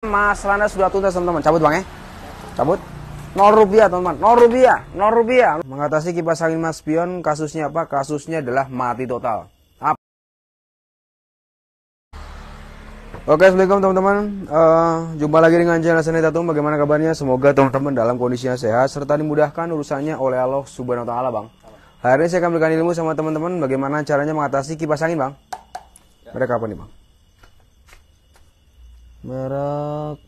Mas Masalahnya sudah tuntas teman-teman. Cabut bang ya. Cabut. 0 rupiah teman-teman. 0 rupiah. 0 rupiah. Mengatasi kipas angin mas pion kasusnya apa? Kasusnya adalah mati total. Apa? Oke, assalamualaikum teman-teman. Uh, jumpa lagi dengan channel Seni Tatum. Bagaimana kabarnya? Semoga teman-teman dalam kondisi yang sehat serta dimudahkan urusannya oleh Allah Subhanahu Wa Taala, bang. Hari ini saya akan berikan ilmu sama teman-teman bagaimana caranya mengatasi kipas angin, bang. Mereka apa nih, bang? merek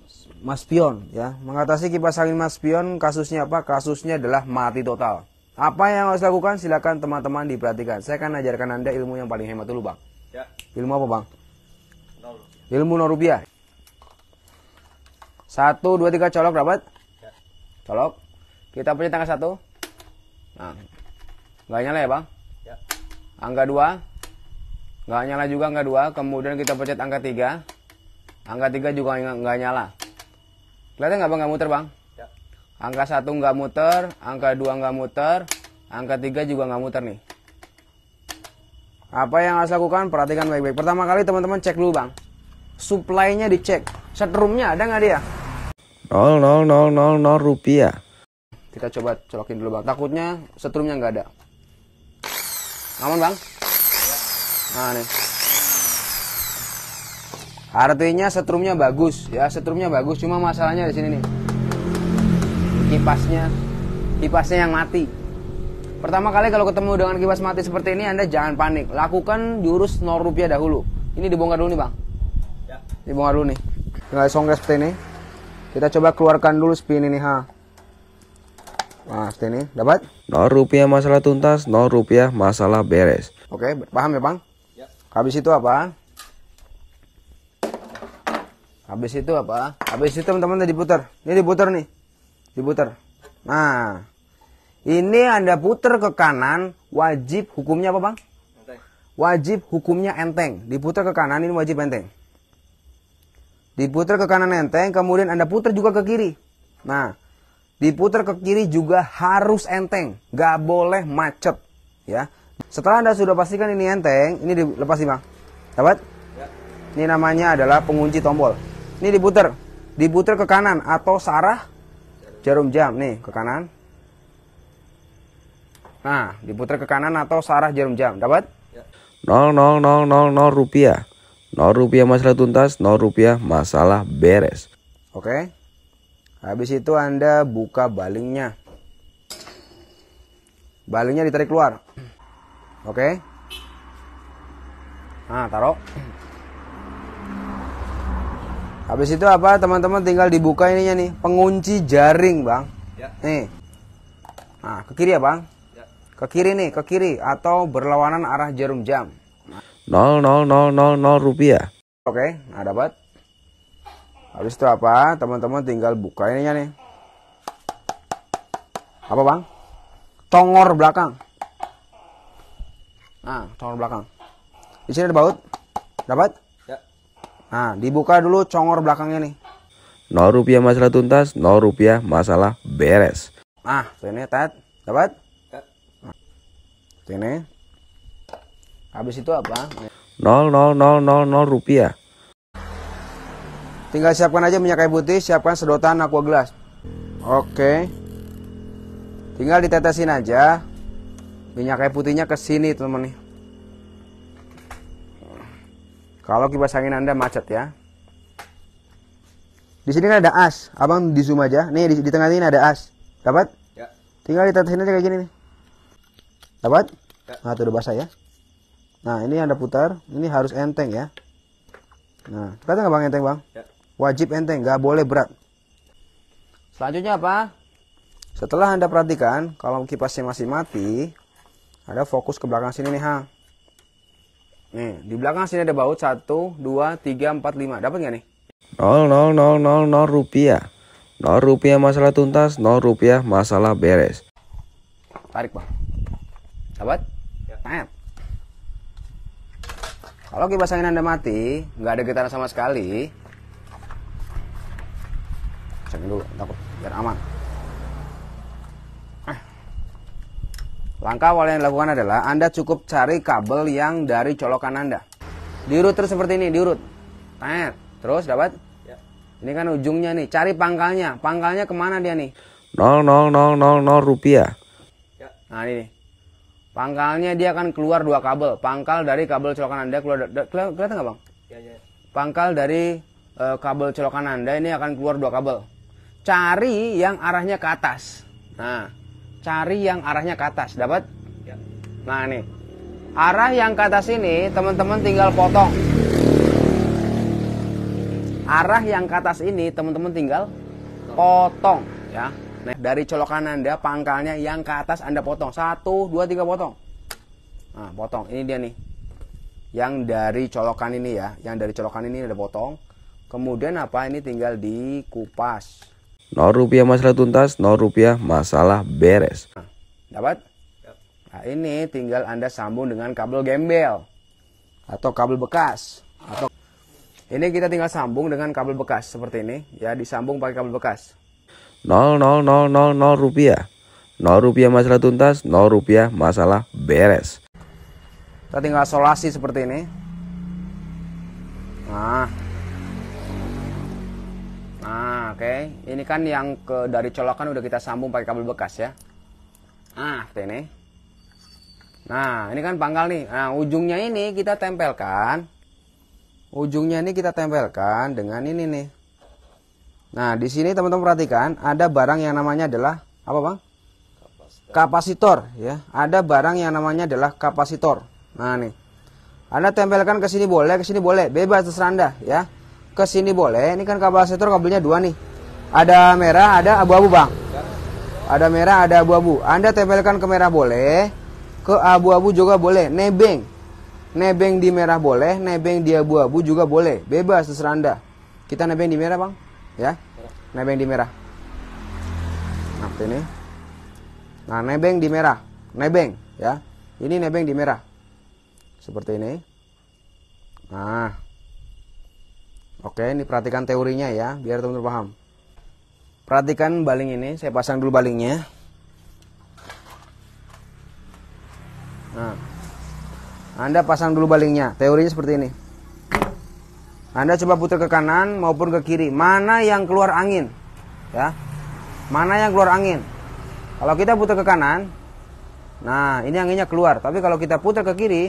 Maspion ya mengatasi kipas angin Maspion kasusnya apa kasusnya adalah mati total apa yang harus lakukan silakan teman-teman diperhatikan saya akan ajarkan anda ilmu yang paling hemat dulu bang ya. ilmu apa bang nol. ilmu nol rupiah satu dua tiga colok dapat ya. colok kita punya tangga satu nah nggak nyala ya bang ya. angka dua nggak nyala juga angka dua kemudian kita pencet angka tiga Angka 3 juga nggak nyala. Kelihatan nggak bang nggak muter bang? Ya. Angka 1 nggak muter, angka 2 nggak muter, angka 3 juga nggak muter nih. Apa yang harus lakukan? Perhatikan baik-baik. Pertama kali teman-teman cek dulu bang. Supply-nya dicek. Setrumnya ada nggak dia? 0, 0, 0, 0, 0 rupiah. Kita coba colokin dulu bang. Takutnya setrumnya nggak ada. Aman bang? Nah nih. Artinya setrumnya bagus, ya setrumnya bagus. Cuma masalahnya di sini nih, kipasnya, kipasnya yang mati. Pertama kali kalau ketemu dengan kipas mati seperti ini, anda jangan panik. Lakukan jurus nol rupiah dahulu. Ini dibongkar dulu nih bang. Ya. Dibongkar dulu nih. Tinggal songgres seperti ini. Kita coba keluarkan dulu spin ini ha. Nah, seperti ini dapat. Nol rupiah masalah tuntas, nol rupiah masalah beres. Oke, paham ya bang? Ya. Habis itu apa? habis itu apa habis itu teman-teman tadi putar, ini diputar nih diputar nah ini anda putar ke kanan wajib hukumnya apa bang wajib hukumnya enteng diputar ke kanan ini wajib enteng diputar ke kanan enteng kemudian anda putar juga ke kiri nah diputar ke kiri juga harus enteng nggak boleh macet ya setelah anda sudah pastikan ini enteng ini dilepas sih bang dapat ya. ini namanya adalah pengunci tombol ini diputer. Diputer ke kanan atau sarah jarum jam nih ke kanan. Nah, diputer ke kanan atau sarah jarum jam. Dapat? Nol 0 0 0 0 rupiah. 0 rupiah masalah tuntas, 0 rupiah masalah beres. Oke. Habis itu Anda buka balingnya. Balingnya ditarik keluar. Oke. Nah, taruh. Habis itu apa teman-teman tinggal dibuka ininya nih, pengunci jaring, Bang. Ya. Nih. Nah, ke kiri ya, Bang? Ya. Ke kiri nih, ke kiri atau berlawanan arah jarum jam. Nol nol nol nol nol rupiah. Oke, okay, nah dapat. Habis itu apa? Teman-teman tinggal buka ininya nih. Apa, Bang? Tongor belakang. Nah, tongor belakang. Di sini ada baut. Dapat? Nah, dibuka dulu congor belakangnya nih. 0 rupiah masalah tuntas, 0 rupiah masalah beres. Nah, ini tet dapat? Ini. Habis itu apa? nol nol nol nol nol rupiah. Tinggal siapkan aja minyak kayu putih, siapkan sedotan aqua gelas Oke. Tinggal ditetesin aja minyak kayu putihnya ke sini, teman-teman nih. Kalau kipas angin Anda macet ya. Di sini kan ada as. Abang di zoom aja. Nih di, di tengah ini ada as. Dapat? Ya. Tinggal ditetesin aja kayak gini nih. Dapat? Ya. Nah, tuh udah basah ya. Nah, ini Anda putar. Ini harus enteng ya. Nah, kata nggak bang enteng bang? Ya. Wajib enteng, nggak boleh berat. Selanjutnya apa? Setelah Anda perhatikan, kalau kipasnya masih mati, ada fokus ke belakang sini nih, Hang. Nih, di belakang sini ada baut 1, 2, 3, 4, 5. Dapat nggak nih? 0, 0, 0, 0, 0 rupiah. 0 rupiah masalah tuntas, 0 rupiah masalah beres. Tarik, Bang. Dapat? Ya. Nah. Ya. Kalau kipas angin Anda mati, nggak ada getaran sama sekali. Cek dulu, takut biar aman. Langkah awal yang dilakukan adalah Anda cukup cari kabel yang dari colokan Anda. Diurut terus seperti ini, diurut. Tanya. terus dapat? Ya. Ini kan ujungnya nih, cari pangkalnya. Pangkalnya kemana dia nih? 0, 0, 0, 0, 0 rupiah. Ya. Nah ini nih. Pangkalnya dia akan keluar dua kabel. Pangkal dari kabel colokan Anda keluar, kelihatan nggak bang? Ya, ya. Pangkal dari e, kabel colokan Anda ini akan keluar dua kabel. Cari yang arahnya ke atas. Nah, cari yang arahnya ke atas dapat ya. nah nih arah yang ke atas ini teman-teman tinggal potong arah yang ke atas ini teman-teman tinggal potong ya nah, dari colokan anda pangkalnya yang ke atas anda potong satu dua tiga potong nah potong ini dia nih yang dari colokan ini ya yang dari colokan ini ada potong kemudian apa ini tinggal dikupas 0 rupiah masalah tuntas, 0 rupiah masalah beres. Dapat? Nah ini tinggal Anda sambung dengan kabel gembel atau kabel bekas atau ini kita tinggal sambung dengan kabel bekas seperti ini ya disambung pakai kabel bekas. 0 0 0 0 0 rupiah. 0 rupiah masalah tuntas, 0 rupiah masalah beres. Kita tinggal solasi seperti ini. Nah, Nah, oke. Okay. Ini kan yang ke dari colokan udah kita sambung pakai kabel bekas ya. Nah, ini. Nah, ini kan pangkal nih. Nah, ujungnya ini kita tempelkan. Ujungnya ini kita tempelkan dengan ini nih. Nah, di sini teman-teman perhatikan ada barang yang namanya adalah apa, Bang? Kapasitor. kapasitor ya. Ada barang yang namanya adalah kapasitor. Nah, nih. Anda tempelkan ke sini boleh, ke sini boleh, bebas terserah Anda ya ke sini boleh. Ini kan kabel setor kabelnya dua nih. Ada merah, ada abu-abu, Bang. Ada merah, ada abu-abu. Anda tempelkan ke merah boleh, ke abu-abu juga boleh. Nebeng. Nebeng di merah boleh, nebeng di abu-abu juga boleh. Bebas terserah Anda. Kita nebeng di merah, Bang. Ya. Nebeng di merah. Nah, ini. Nah, nebeng di merah. Nebeng, ya. Ini nebeng di merah. Seperti ini. Nah, Oke, ini perhatikan teorinya ya, biar teman-teman paham. Perhatikan baling ini, saya pasang dulu balingnya. Nah, Anda pasang dulu balingnya. Teorinya seperti ini. Anda coba putar ke kanan maupun ke kiri. Mana yang keluar angin? Ya. Mana yang keluar angin? Kalau kita putar ke kanan, nah ini anginnya keluar. Tapi kalau kita putar ke kiri,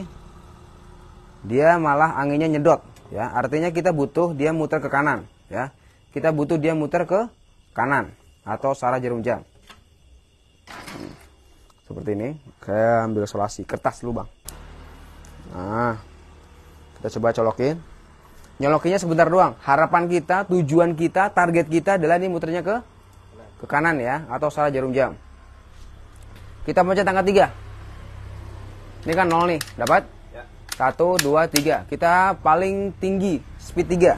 dia malah anginnya nyedot ya artinya kita butuh dia muter ke kanan ya kita butuh dia muter ke kanan atau sarah jarum jam seperti ini saya ambil solasi kertas lubang nah kita coba colokin nyolokinnya sebentar doang harapan kita tujuan kita target kita adalah ini muternya ke ke kanan ya atau sarah jarum jam kita pencet angka 3 ini kan nol nih dapat satu, dua, tiga. Kita paling tinggi, speed 3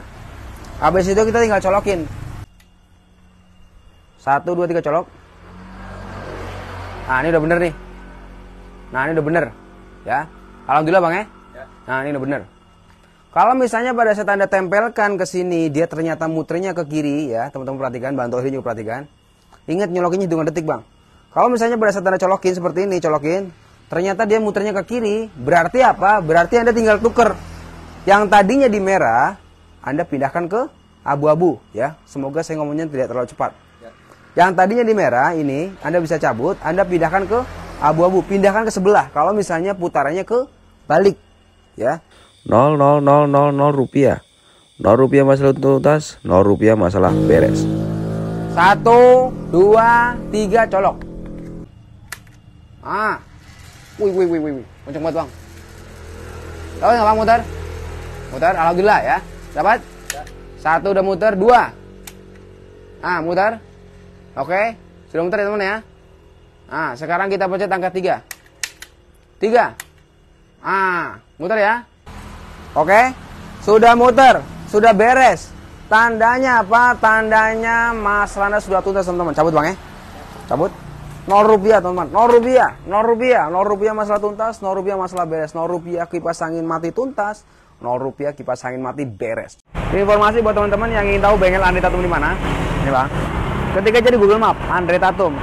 Habis itu kita tinggal colokin. 1, 2, 3 colok. Nah, ini udah bener nih. Nah, ini udah bener. Ya. Alhamdulillah bang ya. ya. Nah, ini udah bener. Kalau misalnya pada saat Anda tempelkan ke sini, dia ternyata muternya ke kiri ya, teman-teman perhatikan, bantu ini juga perhatikan. Ingat nyolokinnya hitungan detik, Bang. Kalau misalnya pada saat Anda colokin seperti ini, colokin, ternyata dia muternya ke kiri, berarti apa? Berarti Anda tinggal tuker. Yang tadinya di merah, Anda pindahkan ke abu-abu ya. Semoga saya ngomongnya tidak terlalu cepat. Ya. Yang tadinya di merah ini Anda bisa cabut, Anda pindahkan ke abu-abu, pindahkan ke sebelah. Kalau misalnya putarannya ke balik ya. 0 0 0 0 0 rupiah. 0 rupiah masalah tuntas, 0 rupiah masalah beres. 1 2 3 colok. Ah, Wih, wih, wih, wih, wih. Kenceng banget bang. Tahu nggak bang muter? Muter, alhamdulillah ya. Dapat? Ya. Satu udah muter, dua. Ah, muter. Oke, sudah muter ya teman ya. Ah, sekarang kita pencet angka tiga. Tiga. Ah, muter ya. Oke, sudah muter, sudah beres. Tandanya apa? Tandanya Mas Randa sudah tuntas teman-teman. Cabut bang ya. Cabut nol rupiah teman-teman nol rupiah nol rupiah nol rupiah masalah tuntas nol rupiah masalah beres nol rupiah kipas angin mati tuntas nol rupiah kipas angin mati beres informasi buat teman-teman yang ingin tahu bengkel Andre Tatum di mana ini bang ketika jadi Google Map Andre Tatum